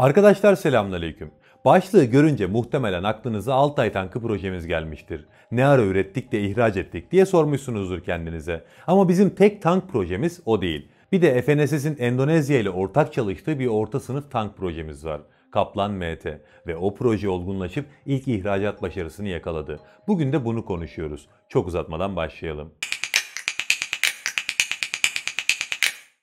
Arkadaşlar selamünaleyküm. Başlığı görünce muhtemelen aklınıza Altay tankı projemiz gelmiştir. Ne ara ürettik de ihraç ettik diye sormuşsunuzdur kendinize. Ama bizim tek tank projemiz o değil. Bir de FNSS'in Endonezya ile ortak çalıştığı bir orta sınıf tank projemiz var. Kaplan MT ve o proje olgunlaşıp ilk ihracat başarısını yakaladı. Bugün de bunu konuşuyoruz. Çok uzatmadan başlayalım.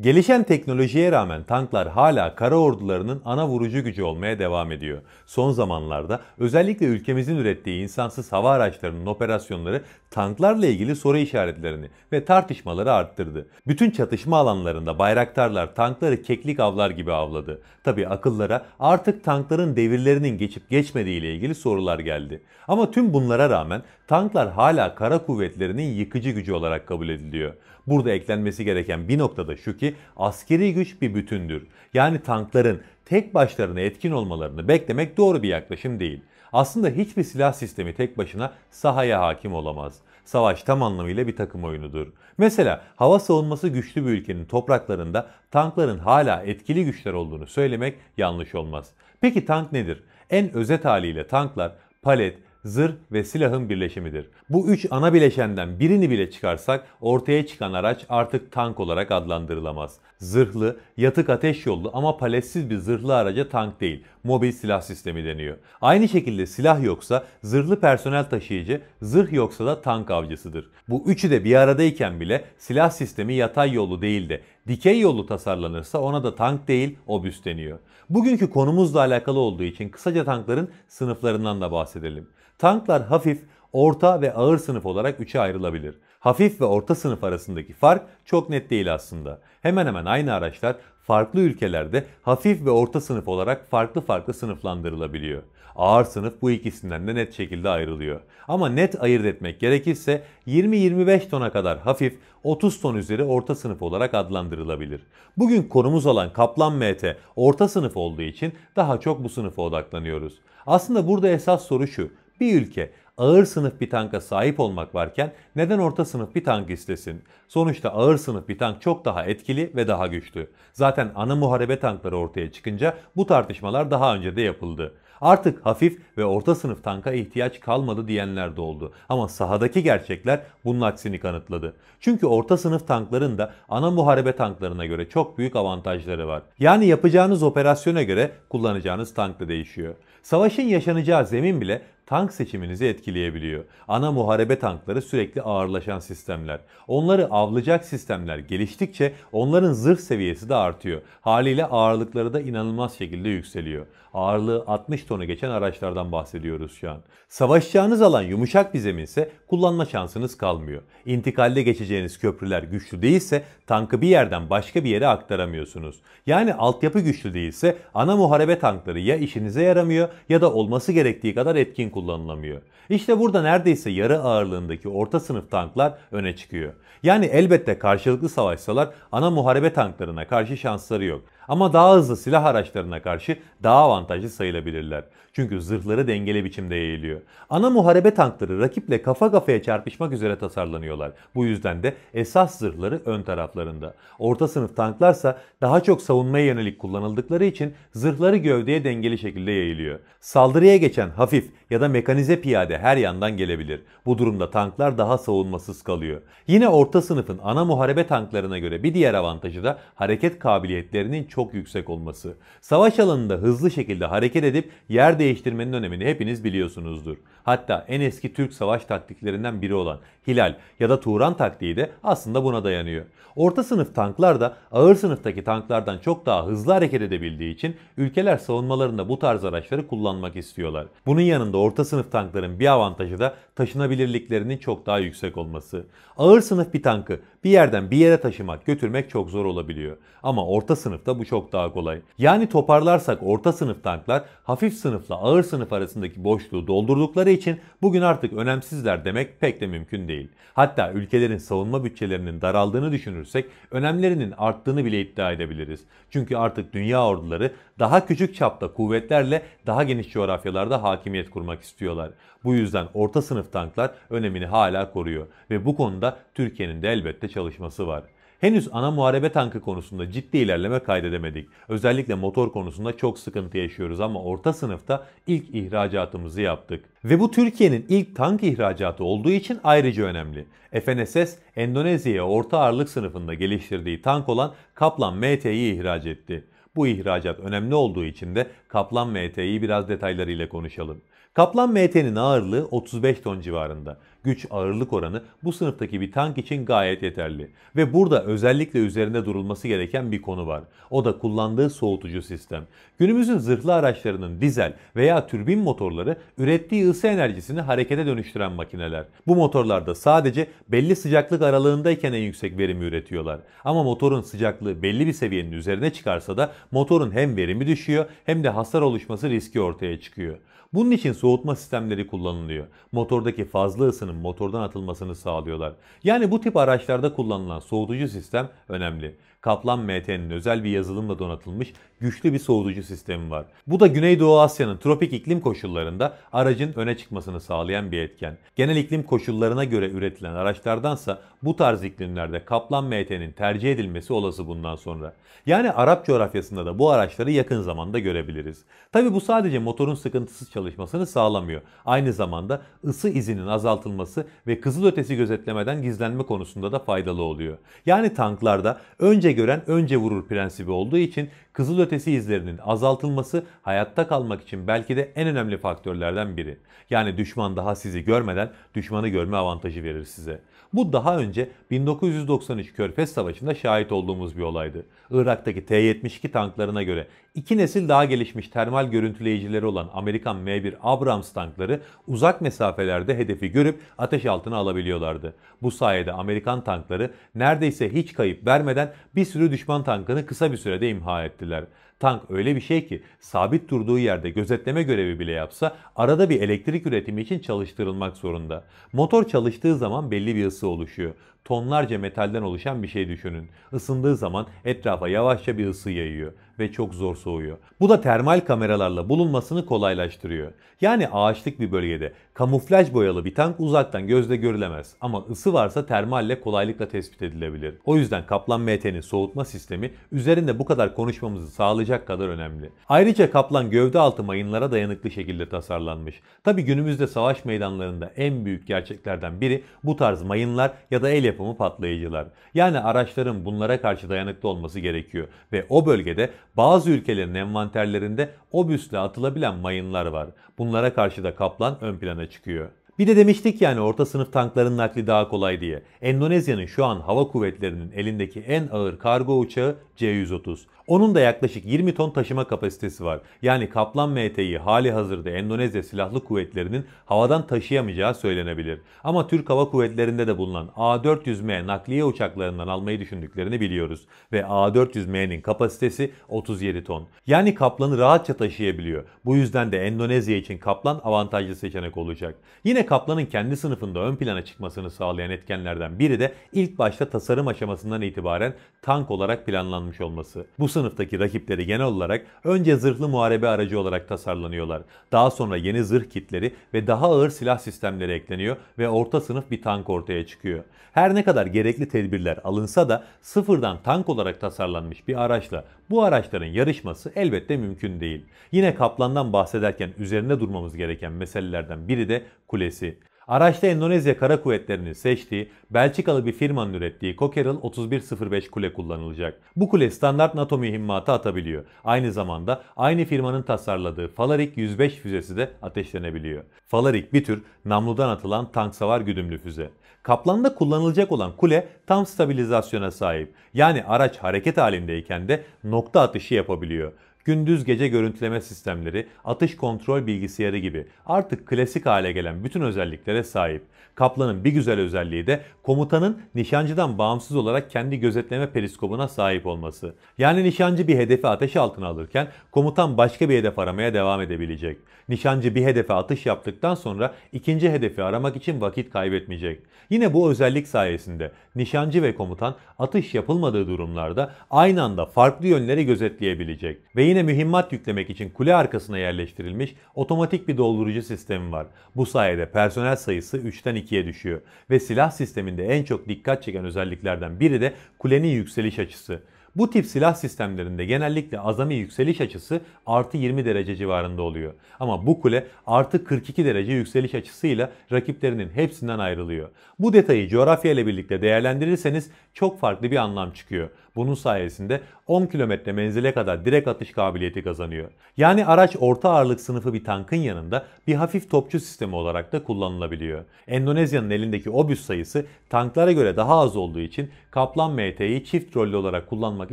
Gelişen teknolojiye rağmen tanklar hala kara ordularının ana vurucu gücü olmaya devam ediyor. Son zamanlarda özellikle ülkemizin ürettiği insansız hava araçlarının operasyonları tanklarla ilgili soru işaretlerini ve tartışmaları arttırdı. Bütün çatışma alanlarında bayraktarlar tankları keklik avlar gibi avladı. Tabi akıllara artık tankların devirlerinin geçip geçmediği ile ilgili sorular geldi. Ama tüm bunlara rağmen tanklar hala kara kuvvetlerinin yıkıcı gücü olarak kabul ediliyor. Burada eklenmesi gereken bir nokta da şu ki ki askeri güç bir bütündür. Yani tankların tek başlarına etkin olmalarını beklemek doğru bir yaklaşım değil. Aslında hiçbir silah sistemi tek başına sahaya hakim olamaz. Savaş tam anlamıyla bir takım oyunudur. Mesela hava savunması güçlü bir ülkenin topraklarında tankların hala etkili güçler olduğunu söylemek yanlış olmaz. Peki tank nedir? En özet haliyle tanklar palet, zırh ve silahın birleşimidir. Bu üç ana bileşenden birini bile çıkarsak ortaya çıkan araç artık tank olarak adlandırılamaz. Zırhlı, yatık ateş yollu ama paletsiz bir zırhlı araca tank değil, mobil silah sistemi deniyor. Aynı şekilde silah yoksa zırhlı personel taşıyıcı, zırh yoksa da tank avcısıdır. Bu üçü de bir aradayken bile silah sistemi yatay yollu değil de dikey yolu tasarlanırsa ona da tank değil obüs deniyor. Bugünkü konumuzla alakalı olduğu için kısaca tankların sınıflarından da bahsedelim. Tanklar hafif, orta ve ağır sınıf olarak üçe ayrılabilir. Hafif ve orta sınıf arasındaki fark çok net değil aslında. Hemen hemen aynı araçlar farklı ülkelerde hafif ve orta sınıf olarak farklı farklı sınıflandırılabiliyor ağır sınıf bu ikisinden de net şekilde ayrılıyor. Ama net ayırt etmek gerekirse 20-25 tona kadar hafif, 30 ton üzeri orta sınıf olarak adlandırılabilir. Bugün konumuz olan Kaplan MT orta sınıf olduğu için daha çok bu sınıfa odaklanıyoruz. Aslında burada esas soru şu. Bir ülke ağır sınıf bir tanka sahip olmak varken neden orta sınıf bir tank istesin? Sonuçta ağır sınıf bir tank çok daha etkili ve daha güçlü. Zaten ana muharebe tankları ortaya çıkınca bu tartışmalar daha önce de yapıldı. Artık hafif ve orta sınıf tanka ihtiyaç kalmadı diyenler de oldu. Ama sahadaki gerçekler bunun aksini kanıtladı. Çünkü orta sınıf tankların da ana muharebe tanklarına göre çok büyük avantajları var. Yani yapacağınız operasyona göre kullanacağınız tank da değişiyor. Savaşın yaşanacağı zemin bile tank seçiminizi etkileyebiliyor. Ana muharebe tankları sürekli ağırlaşan sistemler. Onları avlayacak sistemler geliştikçe onların zırh seviyesi de artıyor. Haliyle ağırlıkları da inanılmaz şekilde yükseliyor. Ağırlığı 60 tonu geçen araçlardan bahsediyoruz şu an. Savaşacağınız alan yumuşak bir zeminse kullanma şansınız kalmıyor. İntikalde geçeceğiniz köprüler güçlü değilse tankı bir yerden başka bir yere aktaramıyorsunuz. Yani altyapı güçlü değilse ana muharebe tankları ya işinize yaramıyor ya da olması gerektiği kadar etkin kullanılamıyor. İşte burada neredeyse yarı ağırlığındaki orta sınıf tanklar öne çıkıyor. Yani elbette karşılıklı savaşsalar ana muharebe tanklarına karşı şansları yok. Ama daha hızlı silah araçlarına karşı daha avantajlı sayılabilirler. Çünkü zırhları dengeli biçimde yayılıyor. Ana muharebe tankları rakiple kafa kafaya çarpışmak üzere tasarlanıyorlar. Bu yüzden de esas zırhları ön taraflarında. Orta sınıf tanklarsa daha çok savunmaya yönelik kullanıldıkları için zırhları gövdeye dengeli şekilde yayılıyor. Saldırıya geçen hafif ya da mekanize piyade her yandan gelebilir. Bu durumda tanklar daha savunmasız kalıyor. Yine orta sınıfın ana muharebe tanklarına göre bir diğer avantajı da hareket kabiliyetlerinin çok çok yüksek olması, savaş alanında hızlı şekilde hareket edip yer değiştirmenin önemini hepiniz biliyorsunuzdur. Hatta en eski Türk savaş taktiklerinden biri olan Hilal ya da Turan taktiği de aslında buna dayanıyor. Orta sınıf tanklar da ağır sınıftaki tanklardan çok daha hızlı hareket edebildiği için ülkeler savunmalarında bu tarz araçları kullanmak istiyorlar. Bunun yanında orta sınıf tankların bir avantajı da taşınabilirliklerinin çok daha yüksek olması. Ağır sınıf bir tankı bir yerden bir yere taşımak, götürmek çok zor olabiliyor. Ama orta sınıfta bu çok daha kolay. Yani toparlarsak orta sınıf tanklar hafif sınıfla ağır sınıf arasındaki boşluğu doldurdukları için bugün artık önemsizler demek pek de mümkün değil. Hatta ülkelerin savunma bütçelerinin daraldığını düşünürsek önemlerinin arttığını bile iddia edebiliriz. Çünkü artık dünya orduları daha küçük çapta kuvvetlerle daha geniş coğrafyalarda hakimiyet kurmak istiyorlar. Bu yüzden orta sınıf tanklar önemini hala koruyor ve bu konuda Türkiye'nin de elbette çalışması var. Henüz ana muharebe tankı konusunda ciddi ilerleme kaydedebiliriz edemedik. Özellikle motor konusunda çok sıkıntı yaşıyoruz ama orta sınıfta ilk ihracatımızı yaptık. Ve bu Türkiye'nin ilk tank ihracatı olduğu için ayrıca önemli. FNSS, Endonezya'ya orta ağırlık sınıfında geliştirdiği tank olan Kaplan MT'yi ihraç etti. Bu ihracat önemli olduğu için de Kaplan MT'yi biraz detaylarıyla konuşalım. Kaplan MT'nin ağırlığı 35 ton civarında. Güç ağırlık oranı bu sınıftaki bir tank için gayet yeterli. Ve burada özellikle üzerinde durulması gereken bir konu var. O da kullandığı soğutucu sistem. Günümüzün zırhlı araçlarının dizel veya türbin motorları ürettiği ısı enerjisini harekete dönüştüren makineler. Bu motorlarda sadece belli sıcaklık aralığındayken en yüksek verimi üretiyorlar. Ama motorun sıcaklığı belli bir seviyenin üzerine çıkarsa da motorun hem verimi düşüyor hem de hasar oluşması riski ortaya çıkıyor. Bunun için soğutucu soğutma sistemleri kullanılıyor. Motordaki fazla ısının motordan atılmasını sağlıyorlar. Yani bu tip araçlarda kullanılan soğutucu sistem önemli. Kaplan MT'nin özel bir yazılımla donatılmış güçlü bir soğutucu sistemi var. Bu da Güneydoğu Asya'nın tropik iklim koşullarında aracın öne çıkmasını sağlayan bir etken. Genel iklim koşullarına göre üretilen araçlardansa bu tarz iklimlerde Kaplan MT'nin tercih edilmesi olası bundan sonra. Yani Arap coğrafyasında da bu araçları yakın zamanda görebiliriz. Tabi bu sadece motorun sıkıntısız çalışmasını sağlamıyor. Aynı zamanda ısı izinin azaltılması ve kızılötesi gözetlemeden gizlenme konusunda da faydalı oluyor. Yani tanklarda önce önce gören önce vurur prensibi olduğu için kızılötesi izlerinin azaltılması hayatta kalmak için belki de en önemli faktörlerden biri. Yani düşman daha sizi görmeden düşmanı görme avantajı verir size. Bu daha önce 1993 Körfez Savaşı'nda şahit olduğumuz bir olaydı. Irak'taki T-72 tanklarına göre iki nesil daha gelişmiş termal görüntüleyicileri olan Amerikan M1 Abrams tankları uzak mesafelerde hedefi görüp ateş altına alabiliyorlardı. Bu sayede Amerikan tankları neredeyse hiç kayıp vermeden bir sürü düşman tankını kısa bir sürede imha ettiler. Tank öyle bir şey ki sabit durduğu yerde gözetleme görevi bile yapsa arada bir elektrik üretimi için çalıştırılmak zorunda. Motor çalıştığı zaman belli bir ısı oluşuyor tonlarca metalden oluşan bir şey düşünün. Isındığı zaman etrafa yavaşça bir ısı yayıyor ve çok zor soğuyor. Bu da termal kameralarla bulunmasını kolaylaştırıyor. Yani ağaçlık bir bölgede kamuflaj boyalı bir tank uzaktan gözle görülemez ama ısı varsa termalle kolaylıkla tespit edilebilir. O yüzden Kaplan MT'nin soğutma sistemi üzerinde bu kadar konuşmamızı sağlayacak kadar önemli. Ayrıca Kaplan gövde altı mayınlara dayanıklı şekilde tasarlanmış. Tabi günümüzde savaş meydanlarında en büyük gerçeklerden biri bu tarz mayınlar ya da el yapımı yapımı patlayıcılar. Yani araçların bunlara karşı dayanıklı olması gerekiyor ve o bölgede bazı ülkelerin envanterlerinde obüsle atılabilen mayınlar var. Bunlara karşı da kaplan ön plana çıkıyor. Bir de demiştik yani orta sınıf tankların nakli daha kolay diye. Endonezya'nın şu an hava kuvvetlerinin elindeki en ağır kargo uçağı C-130. Onun da yaklaşık 20 ton taşıma kapasitesi var. Yani Kaplan MT'yi hali hazırda Endonezya Silahlı Kuvvetleri'nin havadan taşıyamayacağı söylenebilir. Ama Türk Hava Kuvvetleri'nde de bulunan A400M nakliye uçaklarından almayı düşündüklerini biliyoruz. Ve A400M'nin kapasitesi 37 ton. Yani Kaplan'ı rahatça taşıyabiliyor. Bu yüzden de Endonezya için Kaplan avantajlı seçenek olacak. Yine Kaplan'ın kendi sınıfında ön plana çıkmasını sağlayan etkenlerden biri de ilk başta tasarım aşamasından itibaren tank olarak planlanmış olması. Bu sınıftaki rakipleri genel olarak önce zırhlı muharebe aracı olarak tasarlanıyorlar. Daha sonra yeni zırh kitleri ve daha ağır silah sistemleri ekleniyor ve orta sınıf bir tank ortaya çıkıyor. Her ne kadar gerekli tedbirler alınsa da sıfırdan tank olarak tasarlanmış bir araçla bu araçların yarışması elbette mümkün değil. Yine Kaplan'dan bahsederken üzerine durmamız gereken meselelerden biri de kulesi. Araçta Endonezya Kara Kuvvetleri'nin seçtiği Belçikalı bir firmanın ürettiği Cockerill 3105 kule kullanılacak. Bu kule standart NATO mühimmatı atabiliyor. Aynı zamanda aynı firmanın tasarladığı Falarik 105 füzesi de ateşlenebiliyor. Falarik bir tür namludan atılan tank savar güdümlü füze. Kaplan'da kullanılacak olan kule tam stabilizasyona sahip. Yani araç hareket halindeyken de nokta atışı yapabiliyor gündüz gece görüntüleme sistemleri, atış kontrol bilgisayarı gibi artık klasik hale gelen bütün özelliklere sahip. Kaplan'ın bir güzel özelliği de komutanın nişancıdan bağımsız olarak kendi gözetleme periskopuna sahip olması. Yani nişancı bir hedefi ateş altına alırken komutan başka bir hedef aramaya devam edebilecek. Nişancı bir hedefe atış yaptıktan sonra ikinci hedefi aramak için vakit kaybetmeyecek. Yine bu özellik sayesinde nişancı ve komutan atış yapılmadığı durumlarda aynı anda farklı yönleri gözetleyebilecek. Ve yine Yine mühimmat yüklemek için kule arkasına yerleştirilmiş otomatik bir doldurucu sistemi var. Bu sayede personel sayısı 3'ten 2'ye düşüyor ve silah sisteminde en çok dikkat çeken özelliklerden biri de kulenin yükseliş açısı. Bu tip silah sistemlerinde genellikle azami yükseliş açısı artı 20 derece civarında oluyor. Ama bu kule artı 42 derece yükseliş açısıyla rakiplerinin hepsinden ayrılıyor. Bu detayı coğrafya ile birlikte değerlendirirseniz çok farklı bir anlam çıkıyor. Bunun sayesinde 10 kilometre menzile kadar direkt atış kabiliyeti kazanıyor. Yani araç orta ağırlık sınıfı bir tankın yanında bir hafif topçu sistemi olarak da kullanılabiliyor. Endonezya'nın elindeki obüs sayısı tanklara göre daha az olduğu için Kaplan MT'yi çift rollü olarak kullanmak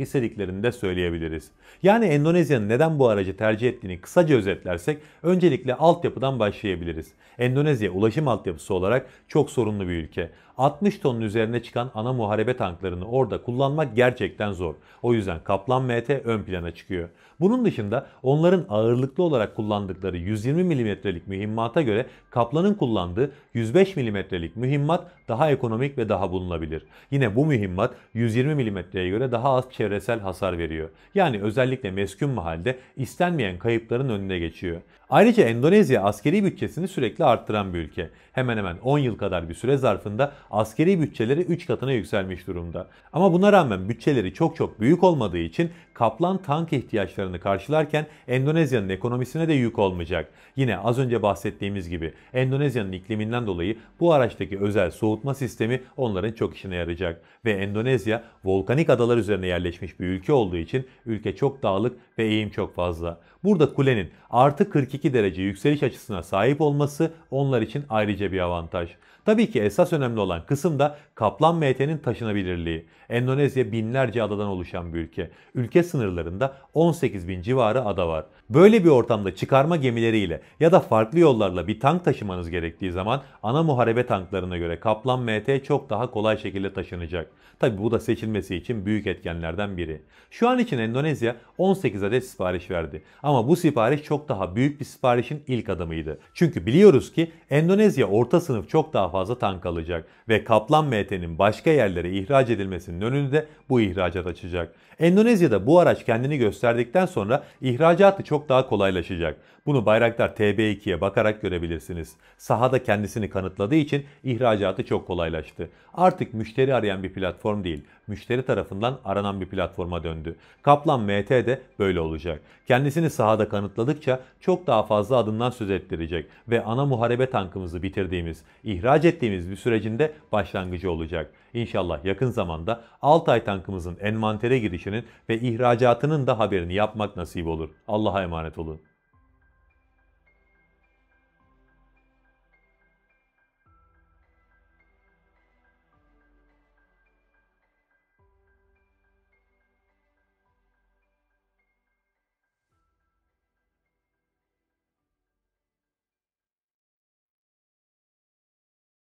istediklerini de söyleyebiliriz. Yani Endonezya'nın neden bu aracı tercih ettiğini kısaca özetlersek öncelikle altyapıdan başlayabiliriz. Endonezya ulaşım altyapısı olarak çok sorunlu bir ülke. 60 tonun üzerine çıkan ana muharebe tanklarını orada kullanmak gerçekten zor. O yüzden Kaplan MT ön plana çıkıyor. Bunun dışında onların ağırlıklı olarak kullandıkları 120 milimetrelik mühimmata göre Kaplan'ın kullandığı 105 milimetrelik mühimmat daha ekonomik ve daha bulunabilir. Yine bu mühimmat 120 milimetreye göre daha az çevresel hasar veriyor. Yani özellikle meskun mahalde istenmeyen kayıpların önüne geçiyor. Ayrıca Endonezya askeri bütçesini sürekli arttıran bir ülke. Hemen hemen 10 yıl kadar bir süre zarfında askeri bütçeleri 3 katına yükselmiş durumda. Ama buna rağmen bütçeleri çok çok büyük olmadığı için Kaplan tank ihtiyaçlarını karşılarken Endonezya'nın ekonomisine de yük olmayacak. Yine az önce bahsettiğimiz gibi Endonezya'nın ikliminden dolayı bu araçtaki özel soğutma sistemi onların çok işine yarayacak. Ve Endonezya volkanik adalar üzerine yerleşmiş bir ülke olduğu için ülke çok dağlık ve eğim çok fazla. Burada kulenin artı 42 42 derece yükseliş açısına sahip olması onlar için ayrıca bir avantaj. Tabii ki esas önemli olan kısım da Kaplan MT'nin taşınabilirliği. Endonezya binlerce adadan oluşan bir ülke. Ülke sınırlarında 18 bin civarı ada var. Böyle bir ortamda çıkarma gemileriyle ya da farklı yollarla bir tank taşımanız gerektiği zaman ana muharebe tanklarına göre Kaplan MT çok daha kolay şekilde taşınacak. Tabii bu da seçilmesi için büyük etkenlerden biri. Şu an için Endonezya 18 adet sipariş verdi. Ama bu sipariş çok daha büyük bir siparişin ilk adımıydı. Çünkü biliyoruz ki Endonezya orta sınıf çok daha fazla tank alacak ve Kaplan MT'nin başka yerlere ihraç edilmesinin önünü de bu ihracat açacak. Endonezya'da bu araç kendini gösterdikten sonra ihracatı çok daha kolaylaşacak. Bunu Bayraktar TB2'ye bakarak görebilirsiniz. Sahada kendisini kanıtladığı için ihracatı çok kolaylaştı. Artık müşteri arayan bir platform değil, müşteri tarafından aranan bir platforma döndü. Kaplan MT de böyle olacak. Kendisini sahada kanıtladıkça çok daha fazla adından söz ettirecek ve ana muharebe tankımızı bitirdiğimiz ihraç tercih ettiğimiz bir sürecin de başlangıcı olacak. İnşallah yakın zamanda Altay tankımızın envantere girişinin ve ihracatının da haberini yapmak nasip olur. Allah'a emanet olun.